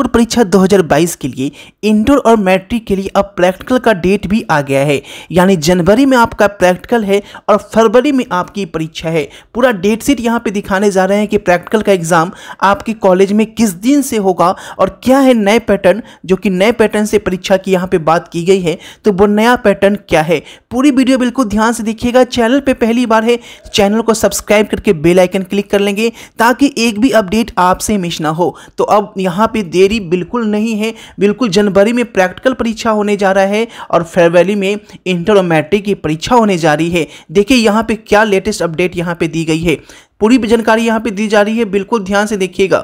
board परीक्षा 2022 के लिए इंडोर और मैट्रिक के लिए अब प्रैक्टिकल का डेट भी आ गया है यानी जनवरी में आपका प्रैक्टिकल है और फरवरी में आपकी परीक्षा है पूरा डेट शीट यहाँ पे दिखाने जा रहे हैं कि प्रैक्टिकल का एग्ज़ाम आपके कॉलेज में किस दिन से होगा और क्या है नए पैटर्न जो कि नए पैटर्न से परीक्षा की यहाँ पर बात की गई है तो वो नया पैटर्न क्या है पूरी वीडियो बिल्कुल ध्यान से देखिएगा चैनल पर पहली बार है चैनल को सब्सक्राइब करके बेलाइकन क्लिक कर लेंगे ताकि एक भी अपडेट आपसे मिस ना हो तो अब यहाँ पर देरी बिल्कुल नहीं है बिल्कुल जनवरी में प्रैक्टिकल परीक्षा होने जा रहा है और फरवरी में इंटर और मैट्रिक की परीक्षा होने जा रही है देखिए यहाँ पे क्या लेटेस्ट अपडेट यहाँ पे दी गई है पूरी जानकारी यहाँ पे दी जा रही है बिल्कुल ध्यान से देखिएगा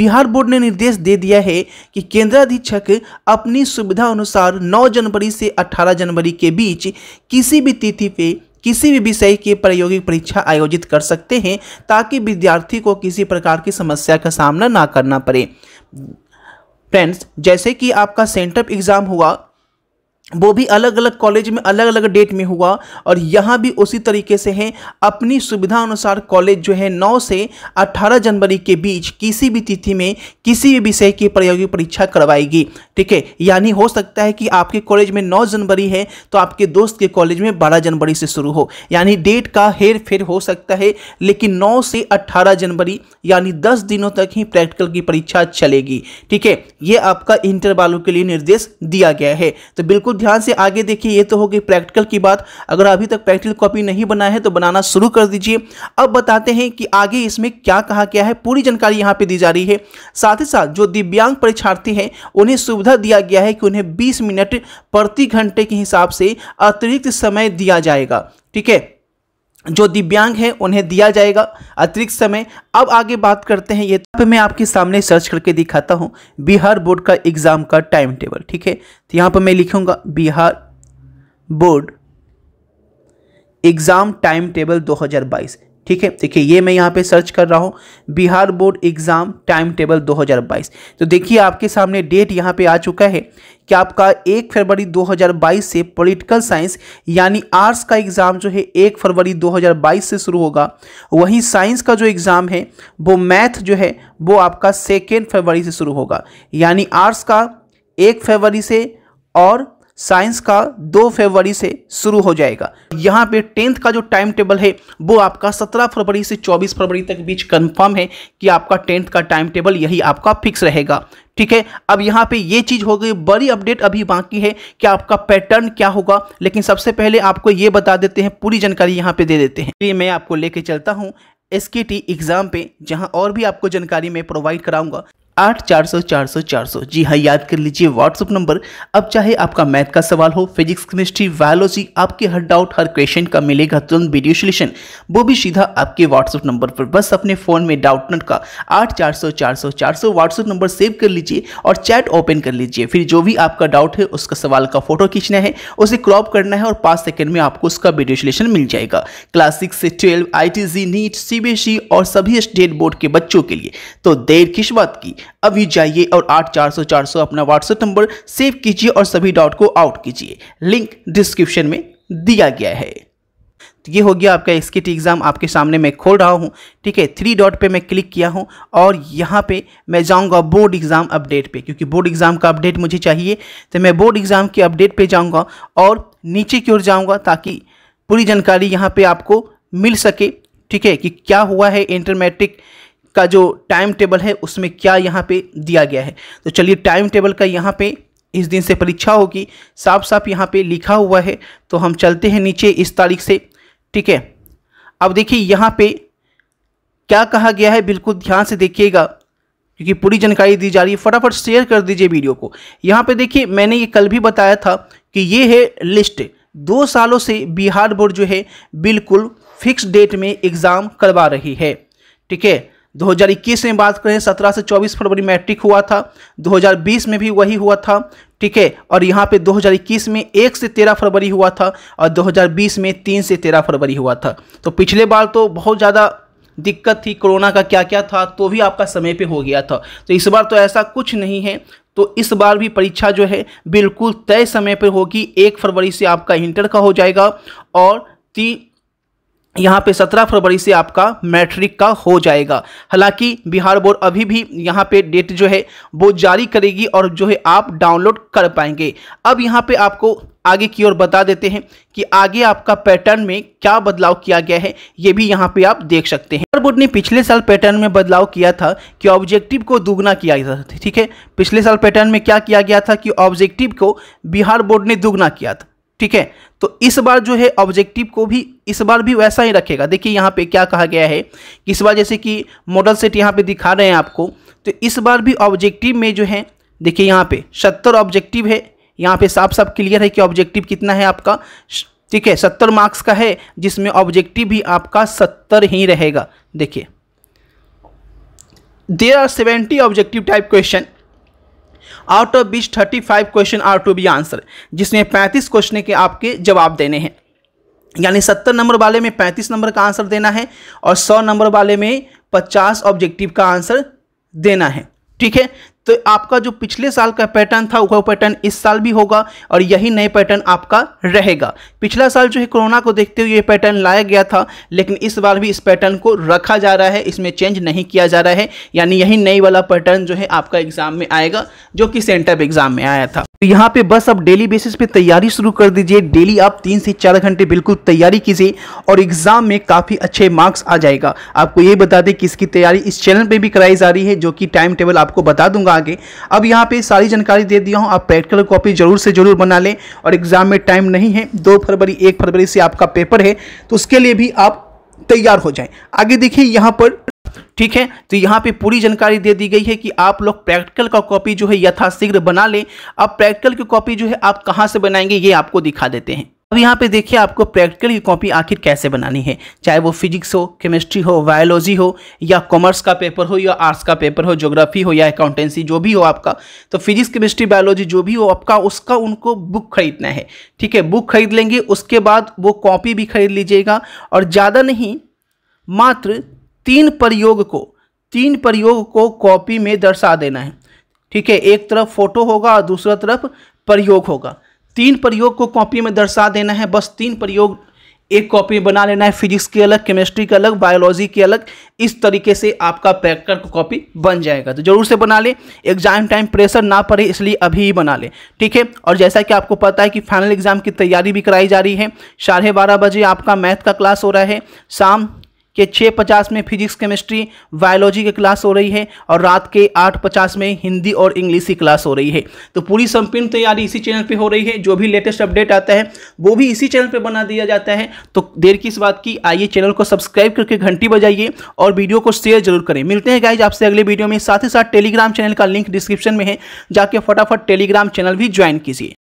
बिहार बोर्ड ने निर्देश दे दिया है कि केंद्राधीक्षक अपनी सुविधा अनुसार 9 जनवरी से 18 जनवरी के बीच किसी भी तिथि पे किसी भी विषय की प्रायोगिक परीक्षा आयोजित कर सकते हैं ताकि विद्यार्थी को किसी प्रकार की समस्या का सामना ना करना पड़े फ्रेंड्स जैसे कि आपका सेंटअप एग्ज़ाम हुआ वो भी अलग अलग कॉलेज में अलग अलग डेट में हुआ और यहाँ भी उसी तरीके से है अपनी सुविधा अनुसार कॉलेज जो है 9 से 18 जनवरी के बीच किसी भी तिथि में किसी भी विषय की प्रायोगिक परीक्षा करवाएगी ठीक है यानी हो सकता है कि आपके कॉलेज में 9 जनवरी है तो आपके दोस्त के कॉलेज में बारह जनवरी से शुरू हो यानी डेट का हेर फेर हो सकता है लेकिन नौ से अट्ठारह जनवरी यानी दस दिनों तक ही प्रैक्टिकल की परीक्षा चलेगी ठीक है ये आपका इंटर वालों के लिए निर्देश दिया गया है तो बिल्कुल ध्यान से आगे देखिए ये तो होगी प्रैक्टिकल की बात अगर अभी तक प्रैक्टिकल कॉपी नहीं बना है तो बनाना शुरू कर दीजिए अब बताते हैं कि आगे इसमें क्या कहा गया है पूरी जानकारी यहाँ पे दी जा रही है साथ ही साथ जो दिव्यांग परीक्षार्थी हैं उन्हें सुविधा दिया गया है कि उन्हें बीस मिनट प्रति घंटे के हिसाब से अतिरिक्त समय दिया जाएगा ठीक है जो दिव्यांग है उन्हें दिया जाएगा अतिरिक्त समय अब आगे बात करते हैं ये तब तो मैं आपके सामने सर्च करके दिखाता हूँ बिहार बोर्ड का एग्ज़ाम का टाइम टेबल ठीक है तो यहाँ पर मैं लिखूंगा Bihar board exam time table 2022 ठीक है देखिए ये मैं यहाँ पे सर्च कर रहा हूँ Bihar board exam time table 2022 तो देखिए आपके सामने डेट यहाँ पे आ चुका है कि आपका एक फरवरी 2022 से पॉलिटिकल साइंस यानी आर्ट्स का एग्ज़ाम जो है एक फरवरी 2022 से शुरू होगा वहीं साइंस का जो एग्ज़ाम है वो मैथ जो है वो आपका सेकेंड फरवरी से शुरू होगा यानी आर्ट्स का एक फरवरी से और साइंस का 2 फरवरी से शुरू हो जाएगा यहाँ पे टेंथ का जो टाइम टेबल है वो आपका 17 फरवरी से 24 फरवरी तक बीच कंफर्म है कि आपका टेंथ का टाइम टेबल यही आपका फिक्स रहेगा ठीक है अब यहाँ पे ये चीज़ हो गई बड़ी अपडेट अभी बाकी है कि आपका पैटर्न क्या होगा लेकिन सबसे पहले आपको ये बता देते हैं पूरी जानकारी यहाँ पे दे देते हैं इसलिए मैं आपको लेके चलता हूँ एस एग्ज़ाम पे जहाँ और भी आपको जानकारी मैं प्रोवाइड कराऊंगा आठ चार सौ चार सौ चार सौ जी हाँ याद कर लीजिए व्हाट्सअप नंबर अब चाहे आपका मैथ का सवाल हो फिजिक्स केमिस्ट्री बायोलॉजी आपके हर डाउट हर क्वेश्चन का मिलेगा तुरंत वीडियो सोल्यूशन वो भी सीधा आपके व्हाट्सअप नंबर पर बस अपने फ़ोन में डाउटनट का आठ चार सौ चार सौ चार सौ व्हाट्सअप नंबर सेव कर लीजिए और चैट ओपन कर लीजिए फिर जो भी आपका डाउट है उसका सवाल का फोटो खींचना है उसे क्रॉप करना है और पाँच सेकेंड में आपको उसका वीडियो सोल्यूशन मिल जाएगा क्लास सिक्स से twelve I T JEE NEET C B S E और सभी स्टेट बोर्ड के बच्चों के लिए तो देर किस बात की अभी जाइए और आठ चार सौ चार सौ अपना व्हाट्सएप नंबर सेव कीजिए और सभी डॉट को आउट कीजिए लिंक डिस्क्रिप्शन में दिया गया है तो ये हो गया आपका एसकेट एग्ज़ाम आपके सामने मैं खोल रहा हूँ ठीक है थ्री डॉट पे मैं क्लिक किया हूँ और यहाँ पे मैं जाऊँगा बोर्ड एग्ज़ाम अपडेट पे क्योंकि बोर्ड एग्ज़ाम का अपडेट मुझे चाहिए तो मैं बोर्ड एग्ज़ाम के अपडेट पे जाऊँगा और नीचे की ओर जाऊँगा ताकि पूरी जानकारी यहाँ पर आपको मिल सके ठीक है कि क्या हुआ है इंटरमेट्रिक का जो टाइम टेबल है उसमें क्या यहाँ पे दिया गया है तो चलिए टाइम टेबल का यहाँ पे इस दिन से परीक्षा होगी साफ साफ यहाँ पे लिखा हुआ है तो हम चलते हैं नीचे इस तारीख से ठीक है अब देखिए यहाँ पे क्या कहा गया है बिल्कुल ध्यान से देखिएगा क्योंकि पूरी जानकारी दी जा रही है फटाफट शेयर कर दीजिए वीडियो को यहाँ पर देखिए मैंने ये कल भी बताया था कि ये है लिस्ट दो सालों से बिहार बोर्ड जो है बिल्कुल फिक्स डेट में एग्ज़ाम करवा रही है ठीक है 2021 में बात करें 17 से 24 फरवरी मैट्रिक हुआ था 2020 में भी वही हुआ था ठीक है और यहाँ पे 2021 में एक से तेरह फरवरी हुआ था और 2020 में तीन से तेरह फरवरी हुआ था तो पिछले बार तो बहुत ज़्यादा दिक्कत थी कोरोना का क्या क्या था तो भी आपका समय पे हो गया था तो इस बार तो ऐसा कुछ नहीं है तो इस बार भी परीक्षा जो है बिल्कुल तय समय पर होगी एक फरवरी से आपका इंटर का हो जाएगा और तीन यहाँ पे 17 फरवरी से आपका मैट्रिक का हो जाएगा हालांकि बिहार बोर्ड अभी भी यहाँ पे डेट जो है वो जारी करेगी और जो है आप डाउनलोड कर पाएंगे अब यहाँ पे आपको आगे की ओर बता देते हैं कि आगे आपका पैटर्न में क्या बदलाव किया गया है ये भी यहाँ पे आप देख सकते हैं बिहार बोर्ड ने पिछले साल पैटर्न में बदलाव किया था कि ऑब्जेक्टिव को दुगना किया गया था ठीक है पिछले साल पैटर्न में क्या किया गया था कि ऑब्जेक्टिव को बिहार बोर्ड ने दुगना किया था ठीक है तो इस बार जो है ऑब्जेक्टिव को भी इस बार भी वैसा ही रखेगा देखिए यहाँ पे क्या कहा गया है कि इस बार जैसे कि मॉडल सेट यहाँ पे दिखा रहे हैं आपको तो इस बार भी ऑब्जेक्टिव में जो है देखिए यहाँ पे सत्तर ऑब्जेक्टिव है यहाँ पे साफ साफ क्लियर है कि ऑब्जेक्टिव कितना है आपका ठीक है सत्तर मार्क्स का है जिसमें ऑब्जेक्टिव भी आपका सत्तर ही रहेगा देखिए there are seventy objective type question out of which thirty five question are to be answer जिसमें पैंतीस क्वेश्चन के आपके जवाब देने हैं यानी सत्तर नंबर वाले में पैंतीस नंबर का आंसर देना है और सौ नंबर वाले में पचास ऑब्जेक्टिव का आंसर देना है ठीक है तो आपका जो पिछले साल का पैटर्न था वह पैटर्न इस साल भी होगा और यही नए पैटर्न आपका रहेगा पिछला साल जो है कोरोना को देखते हुए ये पैटर्न लाया गया था लेकिन इस बार भी इस पैटर्न को रखा जा रहा है इसमें चेंज नहीं किया जा रहा है यानी यही नई वाला पैटर्न जो है आपका एग्जाम में आएगा जो कि सेंटअप एग्जाम में आया था तो यहाँ पे बस आप डेली बेसिस पे तैयारी शुरू कर दीजिए डेली आप तीन से चार घंटे बिल्कुल तैयारी कीजिए और एग्जाम में काफ़ी अच्छे मार्क्स आ जाएगा आपको ये बता दें कि इसकी तैयारी इस चैनल पे भी कराई जा रही है जो कि टाइम टेबल आपको बता दूंगा आगे अब यहाँ पे सारी जानकारी दे दिया हूँ आप प्रैक्टिकल कॉपी जरूर से जरूर बना लें और एग्ज़ाम में टाइम नहीं है दो फरवरी एक फरवरी से आपका पेपर है तो उसके लिए भी आप तैयार हो जाए आगे देखिए यहाँ पर ठीक है तो यहाँ पे पूरी जानकारी दे दी गई है कि आप लोग प्रैक्टिकल का कॉपी जो है यथाशीघ्र बना लें अब प्रैक्टिकल की कॉपी जो है आप कहाँ से बनाएंगे ये आपको दिखा देते हैं अब यहाँ पे देखिए आपको प्रैक्टिकल की कॉपी आखिर कैसे बनानी है चाहे वो फिजिक्स हो केमिस्ट्री हो बायोलॉजी हो या कॉमर्स का पेपर हो या आर्ट्स का पेपर हो ज्योग्राफी हो या अकाउंटेंसी जो भी हो आपका तो फिजिक्स केमिस्ट्री बायोलॉजी जो भी हो आपका उसका उनको बुक खरीदना है ठीक है बुक खरीद लेंगे उसके बाद वो कॉपी भी खरीद लीजिएगा और ज़्यादा नहीं मात्र तीन प्रयोग को तीन प्रयोग को कॉपी में दर्शा देना है ठीक है एक तरफ फोटो होगा और दूसरा तरफ प्रयोग होगा तीन प्रयोग को कॉपी में दर्शा देना है बस तीन प्रयोग एक कॉपी बना लेना है फिजिक्स की अलग केमिस्ट्री की अलग बायोलॉजी की अलग इस तरीके से आपका पैकर कॉपी बन जाएगा तो जरूर से बना लें एग्जाम टाइम प्रेशर ना पड़े इसलिए अभी ही बना लें ठीक है और जैसा कि आपको पता है कि फाइनल एग्जाम की तैयारी भी कराई जा रही है साढ़े बारह बजे आपका मैथ का क्लास हो रहा है शाम के 6:50 में फिजिक्स केमिस्ट्री बायोलॉजी की क्लास हो रही है और रात के 8:50 में हिंदी और इंग्लिश की क्लास हो रही है तो पूरी संपूर्ण तैयारी इसी चैनल पर हो रही है जो भी लेटेस्ट अपडेट आता है वो भी इसी चैनल पर बना दिया जाता है तो देर की इस बात की आइए चैनल को सब्सक्राइब करके घंटी बजाइए और वीडियो को शेयर जरूर करें मिलते हैं गाइज आपसे अगले वीडियो में साथ ही साथ टेलीग्राम चैनल का लिंक डिस्क्रिप्शन में है जाके फटाफट टेलीग्राम चैनल भी ज्वाइन कीजिए